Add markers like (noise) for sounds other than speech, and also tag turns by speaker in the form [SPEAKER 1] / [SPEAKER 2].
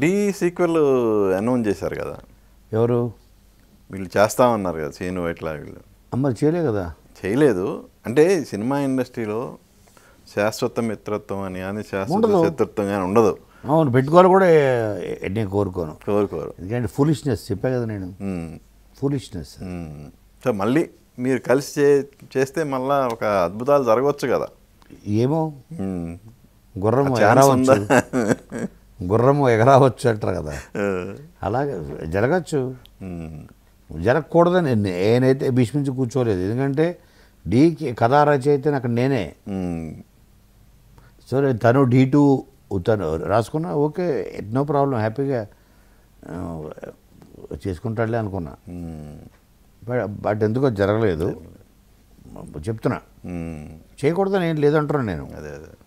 [SPEAKER 1] D sequel announce చేశారు కదా ఎవరు వీళ్ళు చేస్తా ఉన్నారు కదా సీను ఎట్లా వీళ్ళు మరి చేయలే కదా చేయలేదు అంటే సినిమా ఇండస్ట్రీలో శాశ్వత మిత్రత్వం అని కానీ శాశ్వత శత్రుత్వం కానీ ఉండదు అవును పెట్టుకోవాలి కూడా
[SPEAKER 2] నేను కోరుకోను కోరుకోరు ఎందుకంటే ఫూలిష్నెస్ చెప్పా కదా నేను ఫూలిష్నెస్
[SPEAKER 1] సో మళ్ళీ మీరు కలిసి చే చేస్తే మళ్ళీ ఒక అద్భుతాలు జరగవచ్చు కదా
[SPEAKER 2] ఏమో గుర్రం ఉందా (laughs) గుర్రము ఎగరావచ్చు అంటారు కదా అలాగే జరగచ్చు జరగకూడదని నేనైతే భీష్మించి కూర్చోలేదు ఎందుకంటే డీ కథా అయితే అక్కడ నేనే సో తను డీ టూ తను రాసుకున్నా ఓకే నో ప్రాబ్లం హ్యాపీగా చేసుకుంటాడులే అనుకున్నా బట్ ఎందుకో జరగలేదు చెప్తున్నా చేయకూడదని ఏం లేదంటున్నాను నేను అదే అదే